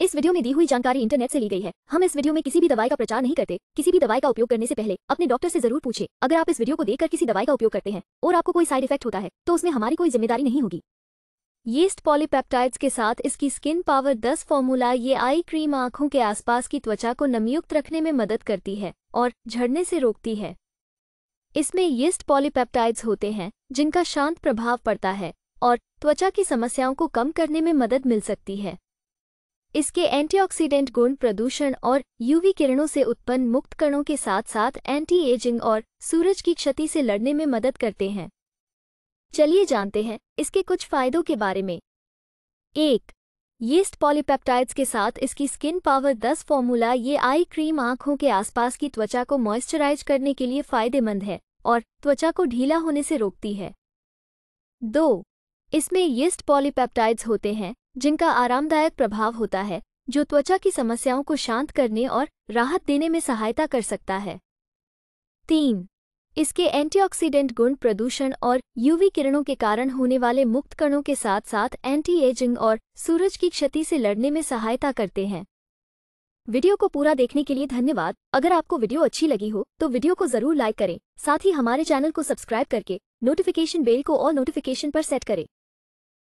इस वीडियो में दी हुई जानकारी इंटरनेट से ली गई है हम इस वीडियो में किसी भी दवाई का प्रचार नहीं करते किसी भी दवाई का उपयोग करने से पहले अपने डॉक्टर से जरूर पूछे अगर आप इस वीडियो को देखकर किसी दवाई का उपयोग करते हैं और आपको कोई साइड इफेक्ट होता है तो उसमें हमारी कोई जिम्मेदारी नहीं होगी यीस्ट पॉलीपेप्टाइड्स के साथ इसकी स्किन पावर 10 फॉर्मूला ये आई क्रीम आंखों के आसपास की त्वचा को नमयुक्त रखने में मदद करती है और झड़ने से रोकती है इसमें यीस्ट पॉलीपेप्टाइड्स होते हैं जिनका शांत प्रभाव पड़ता है और त्वचा की समस्याओं को कम करने में मदद मिल सकती है इसके एंटीऑक्सीडेंट गुण प्रदूषण और यूवी किरणों से उत्पन्न मुक्त कणों के साथ साथ एंटी एजिंग और सूरज की क्षति से लड़ने में मदद करते हैं चलिए जानते हैं इसके कुछ फायदों के बारे में एक यीस्ट पॉलीपेप्टाइड्स के साथ इसकी स्किन पावर 10 फॉर्मूला ये आई क्रीम आंखों के आसपास की त्वचा को मॉइस्चराइज करने के लिए फायदेमंद है और त्वचा को ढीला होने से रोकती है दो इसमें यिस्ट पॉलीपेप्टाइड्स होते हैं जिनका आरामदायक प्रभाव होता है जो त्वचा की समस्याओं को शांत करने और राहत देने में सहायता कर सकता है तीन इसके एंटीऑक्सीडेंट गुण प्रदूषण और यूवी किरणों के कारण होने वाले मुक्त कणों के साथ साथ एंटी एजिंग और सूरज की क्षति से लड़ने में सहायता करते हैं वीडियो को पूरा देखने के लिए धन्यवाद अगर आपको वीडियो अच्छी लगी हो तो वीडियो को जरूर लाइक करें साथ ही हमारे चैनल को सब्सक्राइब करके नोटिफिकेशन बेल को और नोटिफिकेशन पर सेट करें